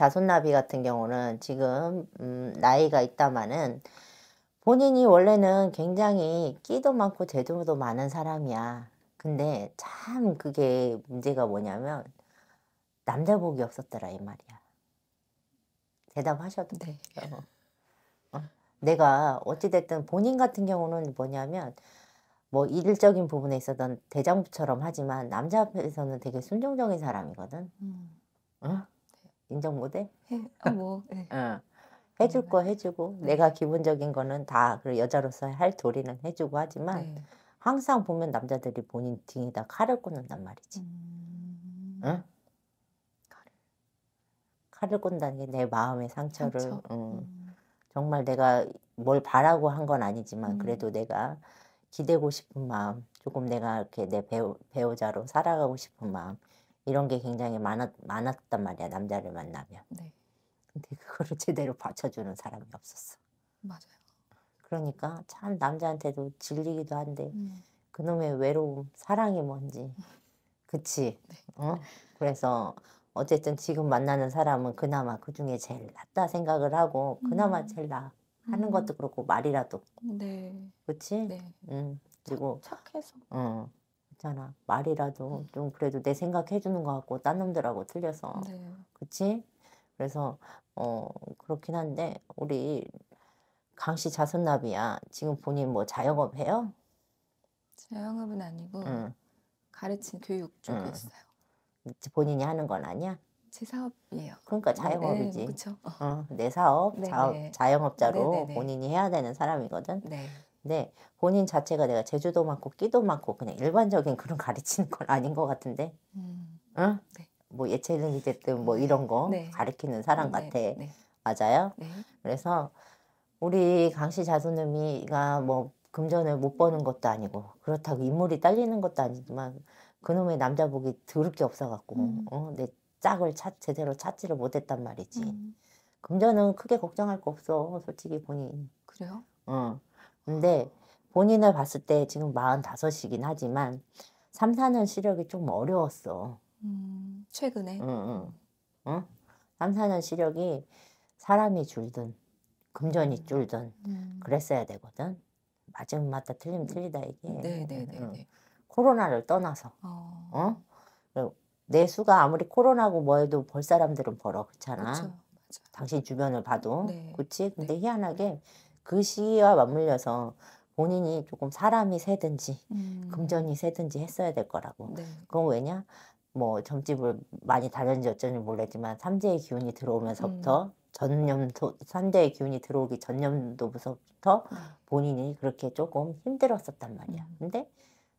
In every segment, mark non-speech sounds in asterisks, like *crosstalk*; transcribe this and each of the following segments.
자손나비 같은 경우는 지금 음, 나이가 있다마는 본인이 원래는 굉장히 끼도 많고 재주도 많은 사람이야. 근데 참 그게 문제가 뭐냐면 남자 복이 없었더라 이 말이야. 대답하셔도 돼. 네. 어. 내가 어찌됐든 본인 같은 경우는 뭐냐면 뭐 일적인 부분에 있었던 대장부처럼 하지만 남자 앞에서는 되게 순종적인 사람이거든. 음. 어? 인정 못해? 아, 뭐. 네. *laughs* 어. 해줄 거 음, 네. 해주고 네. 내가 기본적인 거는 다 그 여자로서 할 도리는 해주고 하지만 네. 항상 보면 남자들이 본인 등에다 칼을 꽂는단 말이지. 음... 응? 칼을. 꽂는다는 게 내 마음의 상처를 상처. 응. 음... 정말 내가 뭘 바라고 한 건 아니지만 음... 그래도 내가 기대고 싶은 마음 조금 내가 이렇게 내 배우, 배우자로 살아가고 싶은 마음 이런 게 굉장히 많았, 많았단 말이야 남자를 만나면. 네. 근데 그거를 제대로 받쳐주는 사람이 없었어. 맞아요. 그러니까 참 남자한테도 질리기도 한데 음. 그놈의 외로움, 사랑이 뭔지. 그치? 네. 어? 그래서 어쨌든 지금 만나는 사람은 그나마 그 중에 제일 낫다 생각을 하고 그나마 음. 제일 나 하는 음. 것도 그렇고 말이라도. 네. 그치? 네. 음. 그리고 착, 해서 어. 있잖아. 말이라도 음. 좀 그래도 내 생각해 주는 것 같고 딴 놈들하고 틀려서. 네. 그치? 그래서 어 그렇긴 한데 우리 강씨 자선납이야. 지금 본인 뭐 자영업 해요? 자영업은 아니고 응. 가르친 교육 쪽에 응. 있어요. 본인이 하는 건 아니야? 제 사업이에요. 그러니까 네, 자영업이지. 네, 그렇죠. 어. 내 사업, 네, 자, 네. 자영업자로 네, 네, 본인이 해야 되는 사람이거든. 네. 네, 본인 자체가 내가 제주도 많고 끼도 많고 그냥 일반적인 그런 *laughs* 가르치는 건 아닌 것 같은데. 음. 응? 네. 뭐 예체능 이 됐든 뭐 네. 이런 거 네. 가르치는 사람 네. 같아. 네. 맞아요? 네. 그래서 우리 강씨 자손놈이가 뭐 금전을 못 버는 것도 아니고 그렇다고 인물이 딸리는 것도 아니지만 그놈의 남자 복이 더럽게 없어갖고 음. 어? 내 짝을 찾, 제대로 찾지를 못했단 말이지. 음. 금전은 크게 걱정할 거 없어 솔직히 본인. 그래요? 어. 근데 본인을 봤을 때 지금 45이긴 하지만 3, 4년 시력이 좀 어려웠어. 음, 최근에? 응, 응. 응? 3, 4년 시력이 사람이 줄든 금전이 음. 줄든 음. 그랬어야 되거든. 맞으면 맞다 틀리면 틀리다 이게. 네네네. 네, 응. 네, 네. 코로나를 떠나서. 어. 어? 그 내수가 아무리 코로나고 뭐해도 벌 사람들은 벌어 그렇잖아. 그쵸, 당신 주변을 봐도 네. 그렇지. 근데 네. 희한하게 그 시기와 맞물려서 본인이 조금 사람이 세든지 음. 금전이 세든지 했어야 될 거라고. 네. 그건 왜냐? 뭐 점집을 많이 다녔는지 어쩐지 모르겠지만 삼재의 기운이 들어오면서부터 음. 전년도 삼재의 기운이 들어오기 전념도부터 네. 본인이 그렇게 조금 힘들었었단 말이야. 음. 근데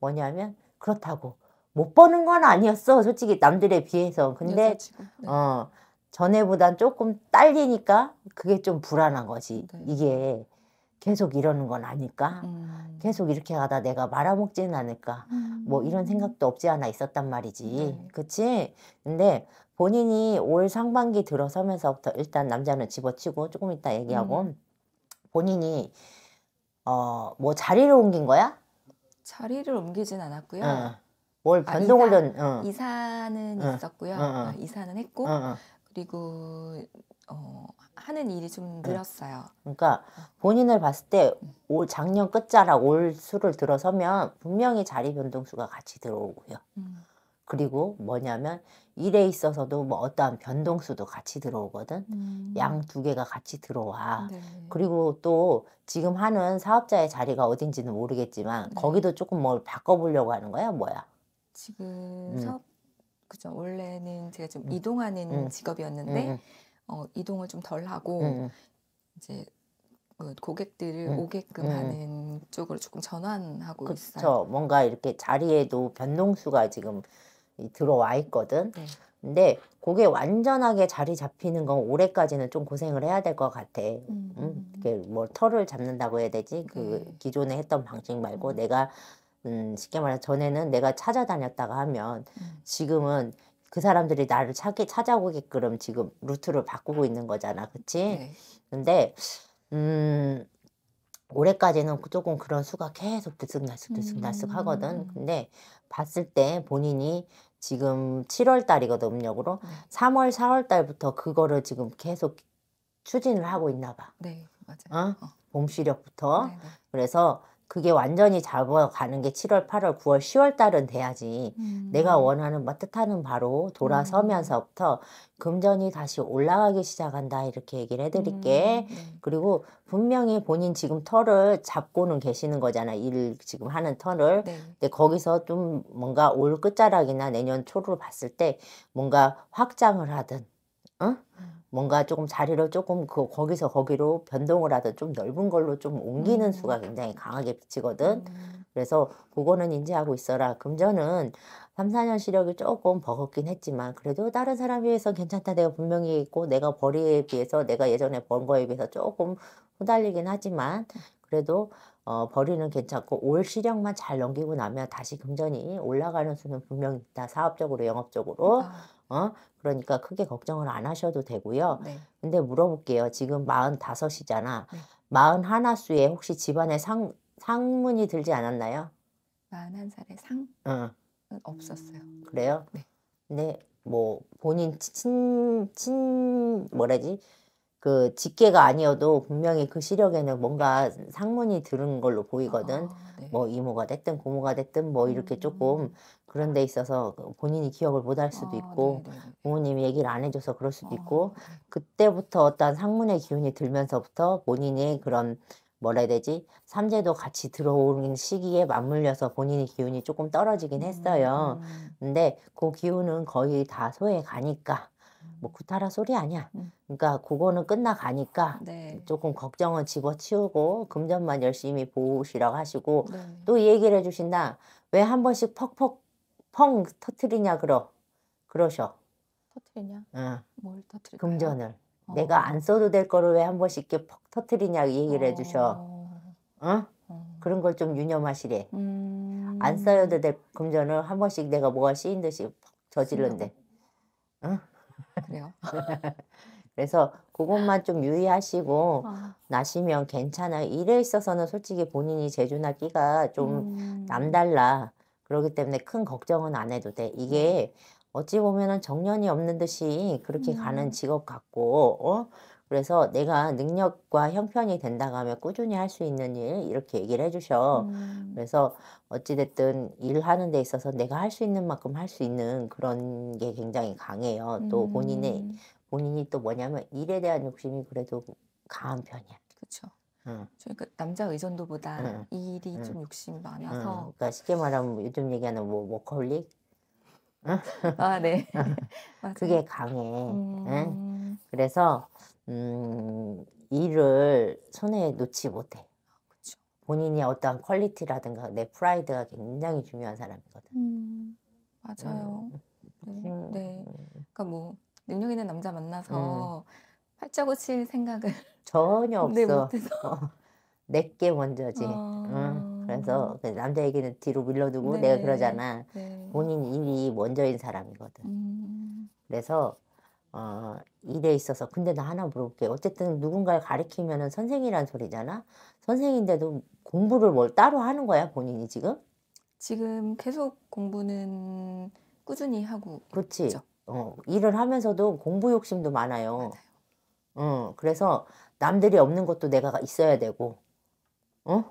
뭐냐면 그렇다고 못 버는 건 아니었어. 솔직히 남들에 비해서. 근데 여어 네. 전에보단 조금 딸리니까 그게 좀 불안한 거지. 네. 이게 계속 이러는 건 아닐까? 음. 계속 이렇게 가다 내가 말아먹지는 않을까? 음. 뭐 이런 음. 생각도 없지 않아 있었단 말이지. 네. 그치? 근데 본인이 올 상반기 들어서면서부터 일단 남자는 집어치고 조금 이따 얘기하고 음. 본인이 어, 뭐 자리를 옮긴 거야? 자리를 옮기진 않았고요. 응. 어. 뭘 아, 변동을 아, 이사, 응. 어. 이사는 응. 어. 있었고요. 아, 이사는 했고 그리고 어, 하는 일이 좀 네. 늘었어요. 그러니까 본인을 봤을 때 올 작년 끝자락 올 수를 들어서면 분명히 자리 변동수가 같이 들어오고요. 음. 그리고 뭐냐면 일에 있어서도 뭐 어떠한 변동수도 같이 들어오거든. 음. 양두 개가 같이 들어와. 네. 그리고 또 지금 하는 사업자의 자리가 어딘지는 모르겠지만 네. 거기도 조금 뭘 바꿔보려고 하는 거야, 뭐야? 지금 음. 사업 그죠. 원래는 제가 좀 음. 이동하는 음. 직업이었는데 음, 어, 이동을 좀 덜 하고 음, 음. 이제 그 고객들을 음. 오게끔 음, 음. 하는 쪽으로 조금 전환하고 그쵸. 있어요. 뭔가 이렇게 자리에도 변동수가 지금 들어와 있거든. 네. 근데 그게 완전하게 자리 잡히는 건 올해까지는 좀 고생을 해야 될 것 같아. 음. 음. 음. 뭐 털을 잡는다고 해야 되지? 그 네. 기존에 했던 방식 말고 내가 음, 쉽게 말해 전에는 내가 찾아다녔다가 하면 지금은 그 사람들이 나를 찾게 찾아오게끔 지금 루트를 바꾸고 있는 거잖아, 그치 네. 근데 음 올해까지는 조금 그런 수가 계속 들쑥날쑥 들쑥날쑥 음. 하거든. 근데 봤을 때 본인이 지금 7월 달이거든 음력으로 네. 3월 4월 달부터 그거를 지금 계속 추진을 하고 있나 봐. 네, 맞아요. 어? 어. 몸 시력부터. 네, 네. 그래서 그게 완전히 잡아가는 게 7월, 8월, 9월, 10월 달은 돼야지 음. 내가 원하는 뭐 뜻하는 바로 돌아서면서부터 음. 금전이 다시 올라가기 시작한다 이렇게 얘기를 해드릴게. 음. 네. 그리고 분명히 본인 지금 털을 잡고는 계시는 거잖아. 일 지금 하는 털을. 네. 근데 거기서 좀 뭔가 올 끝자락이나 내년 초를 봤을 때 뭔가 확장을 하든, 응? 음. 뭔가 조금 자리를 조금 그 거기서 거기로 변동을 하든 좀 넓은 걸로 좀 옮기는 음. 수가 굉장히 강하게 비치거든. 음. 그래서 그거는 인지하고 있어라. 금전은 3, 4년 시력이 조금 버겁긴 했지만 그래도 다른 사람에 비해서 괜찮다. 내가 분명히 있고 내가 벌이에 비해서 내가 예전에 번 거에 비해서 조금 후달리긴 하지만 그래도 어, 버리는 괜찮고 올 시력만 잘 넘기고 나면 다시 금전이 올라가는 수는 분명히 있다. 사업적으로 영업적으로. 아. 어? 그러니까 크게 걱정을 안 하셔도 되고요. 네. 근데 물어볼게요. 지금 45이잖아. 네. 41 수에 혹시 집안에 상, 상문이 들지 않았나요? 41살에 상? 응. 어. 없었어요. 그래요? 네. 근데 뭐 본인 친, 친, 뭐라지? 그 직계가 아니어도 분명히 그 시력에는 뭔가 상문이 들은 걸로 보이거든. 아, 네. 뭐 이모가 됐든 고모가 됐든 뭐 이렇게 조금 음. 그런 데 있어서 그 본인이 기억을 못할 아, 수도 있고 아, 부모님이 얘기를 안 해줘서 그럴 수도 있고 아, 네. 그때부터 어떤 상문의 기운이 들면서부터 본인이 그런 뭐라 해야 되지? 삼재도 같이 들어오는 시기에 맞물려서 본인의 기운이 조금 떨어지긴 했어요. 음. 근데 그 기운은 거의 다 소에 가니까 뭐 구타라 소리 아니야. 음. 그러니까 그거는 끝나가니까 네. 조금 걱정은 집어치우고 금전만 열심히 보시라고 하시고 네. 또 얘기를 해주신다. 왜 한 번씩 퍽퍽 펑 터트리냐 그러 그러셔. 터트리냐? 응. 어. 뭘터트리 금전을 어. 내가 안 써도 될 거를 왜 한 번씩 이렇게 퍽 터트리냐 얘기를 해주셔. 응? 어. 어? 어. 그런 걸 좀 유념하시래. 음... 안 써야 될 금전을 한 번씩 내가 뭐가 씌인 듯이 퍽저질른데 응? 그래요. *laughs* 그래서 그것만 좀 유의하시고 아. 나시면 괜찮아요. 일에 있어서는 솔직히 본인이 재주나 끼가 좀 음. 남달라. 그러기 때문에 큰 걱정은 안 해도 돼. 이게 네. 어찌 보면은 정년이 없는 듯이 그렇게 음. 가는 직업 같고, 어? 그래서 내가 능력과 형편이 된다고 하면 꾸준히 할 수 있는 일 이렇게 얘기를 해주셔. 음. 그래서 어찌됐든 일하는 데 있어서 내가 할 수 있는 만큼 할 수 있는 그런 게 굉장히 강해요. 음. 또 본인의 음. 본인이 또 뭐냐면 일에 대한 욕심이 그래도 강한 편이야. 그렇죠. 응. 그러니까 남자 의존도보다 응. 일이 응. 좀 욕심이 많아서. 그러니까 쉽게 말하면 요즘 얘기하는 뭐 워커홀릭. 아 네. *laughs* 그게 강해. 음. 그래서 음, 일을 손에 놓지 못해. 그쵸. 본인이 어떤 퀄리티라든가 내 프라이드가 굉장히 중요한 사람이거든. 음, 맞아요. 음, 네. 음. 네. 그러니까 뭐 능력 있는 남자 만나서 팔자고 음. 칠 생각을 *laughs* 전혀 *laughs* 네, 없어. 어, 내게 먼저지. 아... 응. 그래서 그 남자 얘기는 뒤로 밀어두고 네. 내가 그러잖아. 네. 본인 일이 먼저인 사람이거든. 음... 그래서 어, 일에 있어서 근데 나 하나 물어볼게 어쨌든 누군가를 가르키면은 선생이란 소리잖아 선생인데도 공부를 뭘 따로 하는 거야 본인이 지금 지금 계속 공부는 꾸준히 하고 그렇지 있죠. 어, 일을 하면서도 공부 욕심도 많아요 맞아요. 어, 그래서 남들이 없는 것도 내가 있어야 되고 어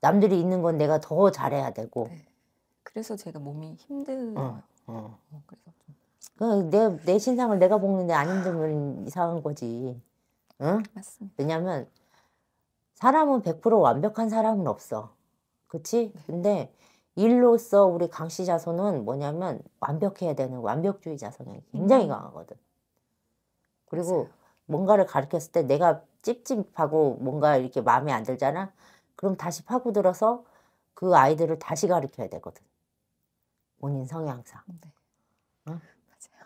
남들이 있는 건 내가 더 잘해야 되고 네. 그래서 제가 몸이 힘들어요 어, 어. 그래서 그내내 내 신상을 내가 보는데안 힘들면 이상한 거지. 응? 맞습니다. 왜냐면 사람은 100% 완벽한 사람은 없어. 그렇지? 네. 근데 일로서 우리 강 씨 자손은 뭐냐면 완벽해야 되는 완벽주의 자손이 굉장히 음. 강하거든. 그리고 맞아요. 뭔가를 가르쳤을 때 내가 찝찝하고 뭔가 이렇게 마음에 안 들잖아. 그럼 다시 파고들어서 그 아이들을 다시 가르쳐야 되거든. 본인 성향상. 네. 응?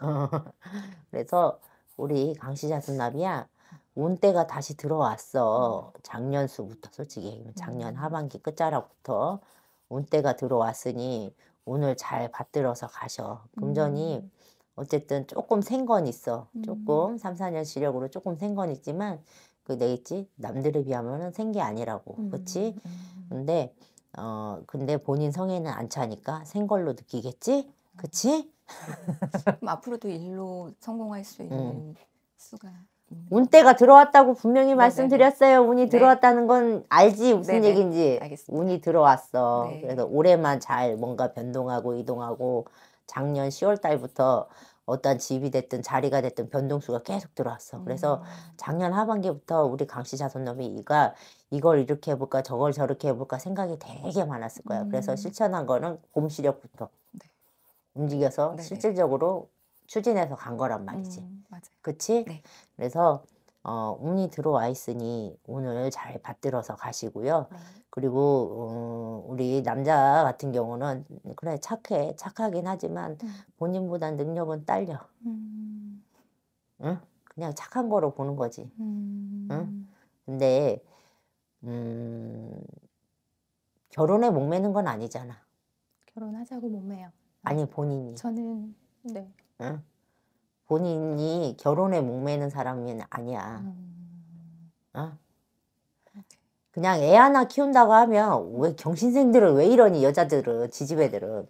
*laughs* 그래서 우리 강시자 수납이야 온때가 다시 들어왔어. 음. 작년 수부터 솔직히 얘기하면 작년 음. 하반기 끝자락부터 온때가 들어왔으니 오늘 잘 받들어서 가셔. 금전이 음. 어쨌든 조금 생건 있어. 조금 삼사년 시력으로 조금 생건 있지만 그 내 있지 남들에 비하면은 생게 아니라고. 그치 근데 어 근데 본인 성에는 안 차니까 생 걸로 느끼겠지? 그치? 앞으로도 일로 성공할 수 있는 음. 수가. 운때가 들어왔다고 분명히 네네. 말씀드렸어요. 운이 네. 들어왔다는 건 알지 네, 무슨 네네. 얘기인지. 알겠습니다. 운이 들어왔어. 네. 그래서 올해만 잘 뭔가 변동하고 이동하고 작년 10월 달부터 어떤 집이 됐든 자리가 됐든 변동수가 계속 들어왔어. 그래서 음. 작년 하반기부터 우리 강씨 자손놈 이가 이걸 이렇게 해볼까 저걸 저렇게 해볼까 생각이 되게 많았을 거야. 그래서 음. 실천한 거는 봄 시력부터. 네. 움직여서 네네. 실질적으로 추진해서 간 거란 말이지. 음, 맞아요. 그치? 네. 그래서 어, 운이 들어와 있으니 오늘 잘 받들어서 가시고요. 네. 그리고 음, 우리 남자 같은 경우는 그래 착해 착하긴 하지만 음. 본인보다 능력은 딸려. 음. 응? 그냥 착한 거로 보는 거지. 음. 응? 근데 음, 결혼에 목매는 건 아니잖아. 결혼하자고 목매요. 아니 본인이. 저는 네. 응? 본인이 결혼에 목매는 사람은 아니야. 음... 어? 그냥 애 하나 키운다고 하면 왜 경신생들은 왜 이러니 여자들은 지지배들은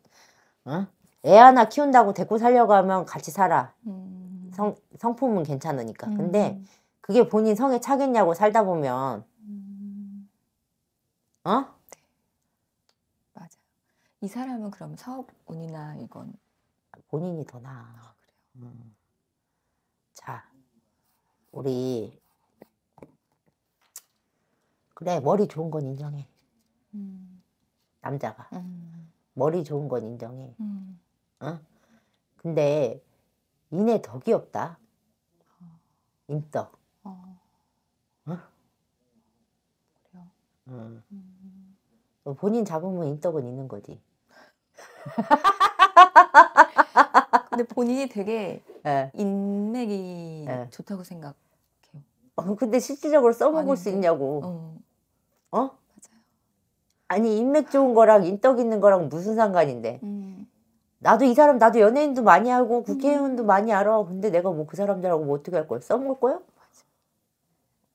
어? 애 하나 키운다고 데리고 살려고 하면 같이 살아. 음. 성 성품은 괜찮으니까. 음. 근데 그게 본인 성에 차겠냐고 살다 보면 음. 어? 이 사람은 그럼 사업운이나 이건 본인이 더 나아. 아, 그래요. 음. 자, 우리 그래 머리 좋은 건 인정해. 음. 남자가 음. 머리 좋은 건 인정해. 음. 어? 근데 니네 덕이 없다. 임덕. 어. 어. 어? 그래요. 음. 음. 어, 본인 잡으면 인덕은 있는 거지. 근데 본인이 되게 네. 인맥이 네. 좋다고 생각해 어, 근데 실질적으로 써먹을 아니, 수 있냐고. 어. 어? 아니 인맥 좋은 거랑 인덕 있는 거랑 무슨 상관인데? 음. 나도 이 사람 나도 연예인도 많이 하고 국회의원도 음. 많이 알아. 근데 내가 뭐 그 사람들하고 뭐 어떻게 할 거야? 써먹을 거야?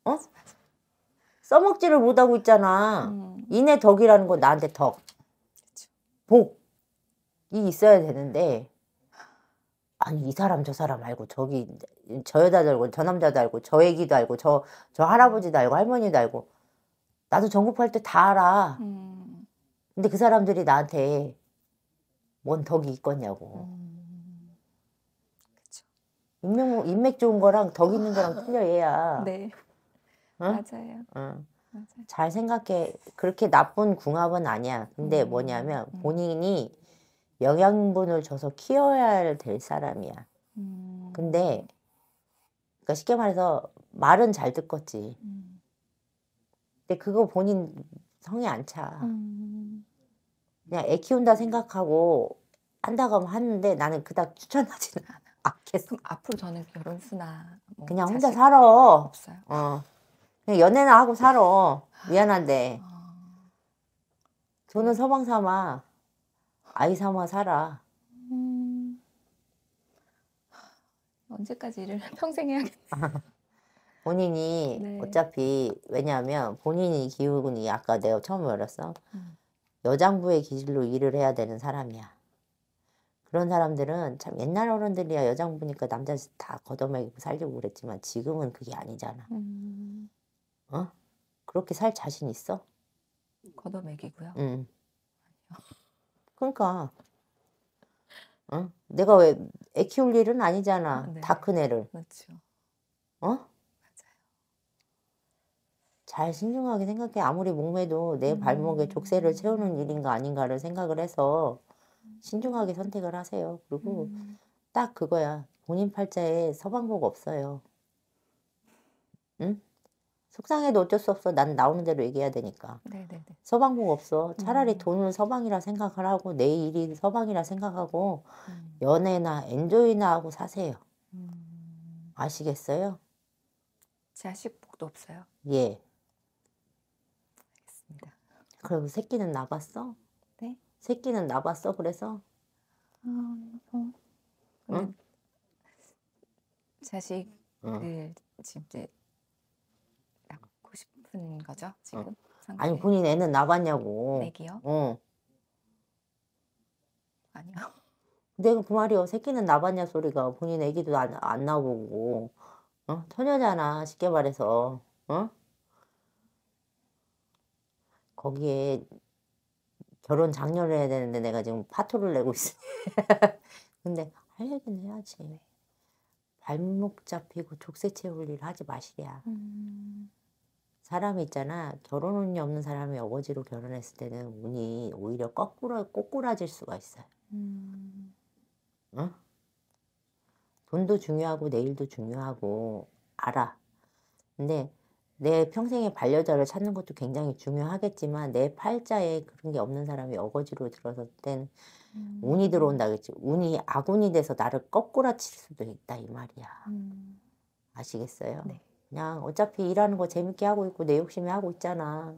어? 써먹지를 못하고 있잖아. 음. 인의 덕이라는 건 나한테 덕, 복이 있어야 되는데 아니 이 사람 저 사람 알고 저기 저 여자도 알고 저 남자도 알고 저 애기도 알고 저 저 할아버지도 알고 할머니도 알고 나도 전국팔 때 다 알아. 음. 근데 그 사람들이 나한테 뭔 덕이 있겠냐고. 음. 인맥, 인맥 좋은 거랑 덕 있는 거랑 *laughs* 틀려 얘야. 네. 응? 맞아요. 응. 잘 생각해. 그렇게 나쁜 궁합은 아니야. 근데 음, 뭐냐면 음. 본인이 영양분을 줘서 키워야 될 사람이야. 음. 근데 그러니까 쉽게 말해서 말은 잘 듣겠지. 근데 그거 본인 성에 안 차. 그냥 애 키운다 생각하고 한다고 하면 하는데 나는 그닥 추천하지는 아, 않아. 아, 계속 앞으로 저는 결혼 수나 뭐 그냥 혼자 살아. 없어요. 어. 그냥 연애나 하고 살아. 미안한데. 저는 서방 삼아 아이 삼아 살아. 음... 언제까지 일을 *laughs* 평생 해야겠네. *laughs* 본인이 네. 어차피 왜냐하면 본인이 기울이 아까 내가 처음 말했어 음. 여장부의 기질로 일을 해야 되는 사람이야. 그런 사람들은 참 옛날 어른들이야 여장부니까 남자 다 걷어매기고 살려고 그랬지만 지금은 그게 아니잖아. 음. 어? 그렇게 살 자신 있어? 걷어매기고요. 응. 그러니까 어? 내가 왜 애 키울 일은 아니잖아. 아, 네. 다큰 애를. 그렇죠. 어? 잘 신중하게 생각해. 아무리 몸매도 내 음. 발목에 족쇄를 채우는 일인가 아닌가를 생각을 해서 신중하게 선택을 하세요. 그리고 음. 딱 그거야. 본인 팔자에 서방복 없어요. 응? 속상해도 어쩔 수 없어. 난 나오는 대로 얘기해야 되니까. 네네네. 서방복 없어. 음. 차라리 음. 돈을 서방이라 생각을 하고 내 일이 서방이라 생각하고 음. 연애나 엔조이나 하고 사세요. 음. 아시겠어요? 자식복도 없어요. 예. 알겠습니다. 그럼 새끼는 나봤어? 네. 새끼는 나봤어. 그래서. 음, 어. 응? 자식을 지금 이제. 싶은 거죠 어. 지금? 어. 아니 본인 애는 나갔냐고. 내기요? 어. 아니요. 내가 그 말이요. 새끼는 나봤냐 소리가 본인 애기도 안, 안 나보고 어? 처녀잖아 쉽게 말해서 어? 거기에 결혼 작년에 해야 되는데 내가 지금 파토를 내고 있어. *laughs* 근데 할얘기 해야지. 네. 발목 잡히고 족쇄 채울 일 하지 마시랴. 음... 사람 있잖아 결혼 운이 없는 사람이 어거지로 결혼했을 때는 운이 오히려 거꾸로 꼬꾸라질 수가 있어요. 음. 어? 돈도 중요하고 내일도 중요하고 알아. 근데 내 평생의 반려자를 찾는 것도 굉장히 중요하겠지만 내 팔자에 그런 게 없는 사람이 어거지로 들어설 땐 음. 운이 들어온다겠지. 운이 아군이 돼서 나를 거꾸라칠 수도 있다 이 말이야. 음. 아시겠어요? 네. 그냥 어차피 일하는 거 재밌게 하고 있고 내 욕심에 하고 있잖아.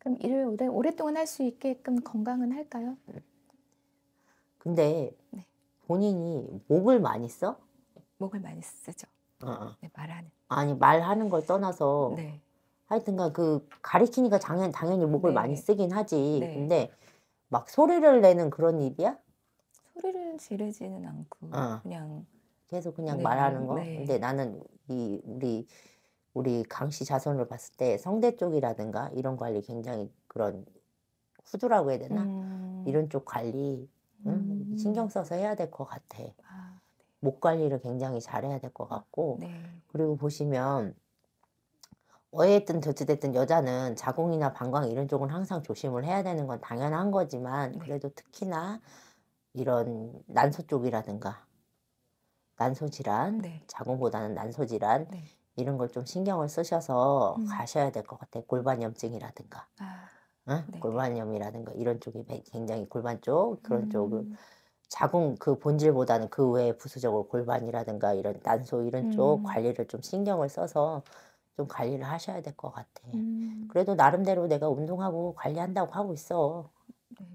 그럼 일을 오래, 오랫동안 할 수 있게끔 건강은 할까요? 근데 네. 본인이 목을 많이 써? 목을 많이 쓰죠. 어. 어. 네, 말하는. 아니 말하는 걸 떠나서 네. 하여튼간 그 가리키니까 당연, 당연히 목을 네. 많이 쓰긴 하지. 네. 근데 막 소리를 내는 그런 일이야? 소리를 지르지는 않고 어. 그냥 계속 그냥 네. 말하는 거. 네. 근데 나는 이 우리 우리 강씨 자손을 봤을 때 성대 쪽이라든가 이런 관리 굉장히 그런 후두라고 해야 되나 음. 이런 쪽 관리 음. 응? 신경 써서 해야 될 것 같아. 아, 네. 목 관리를 굉장히 잘해야 될 것 같고 네. 그리고 보시면 어쨌든 저찌됐든 여자는 자궁이나 방광 이런 쪽은 항상 조심을 해야 되는 건 당연한 거지만 네. 그래도 특히나 이런 난소 쪽이라든가 난소질환, 네. 자궁보다는 난소질환 네. 이런 걸 좀 신경을 쓰셔서 음. 가셔야 될 것 같아요. 골반염증이라든가, 아, 응? 네. 골반염이라든가 이런 쪽이 굉장히 골반 쪽 그런 음. 쪽은 자궁 그 본질보다는 그 외에 부수적으로 골반이라든가 이런 난소 이런 쪽 음. 관리를 좀 신경을 써서 좀 관리를 하셔야 될 것 같아. 음. 그래도 나름대로 내가 운동하고 관리한다고 하고 있어. 네.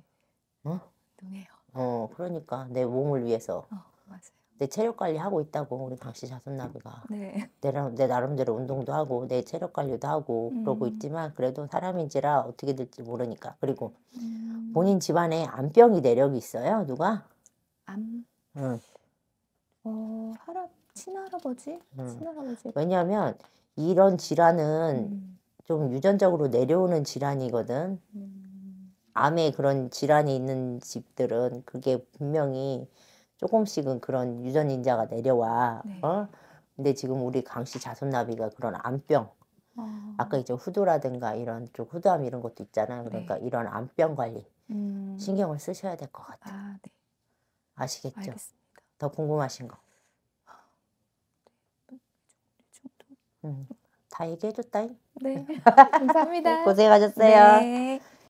응? 운동해요. 어, 그러니까 내 몸을 위해서. 어, 맞아요. 내 체력 관리하고 있다고 우리 방씨 자손나비가 네. 내, 내 나름대로 운동도 하고 내 체력 관리도 하고 음. 그러고 있지만 그래도 사람인지라 어떻게 될지 모르니까 그리고 음. 본인 집안에 암병이 내력이 있어요 누가? 암? 응. 어, 할아, 친할아버지? 응. 친할아버지? 왜냐하면 이런 질환은 음. 좀 유전적으로 내려오는 질환이거든 음. 암에 그런 질환이 있는 집들은 그게 분명히 조금씩은 그런 유전인자가 내려와. 네. 어? 근데 지금 우리 강씨 자손나비가 그런 암병, 아. 아까 이제 후두라든가 이런 쪽 후두암 이런 것도 있잖아요. 네. 그러니까 네. 이런 암병 관리 음. 신경을 쓰셔야 될 것 같아요. 아, 네. 아시겠죠? 알겠습니다. 더 궁금하신 거? 아, 네. 음, 다 얘기해줬다잉? 네. *laughs* 감사합니다. 고생하셨어요. 네.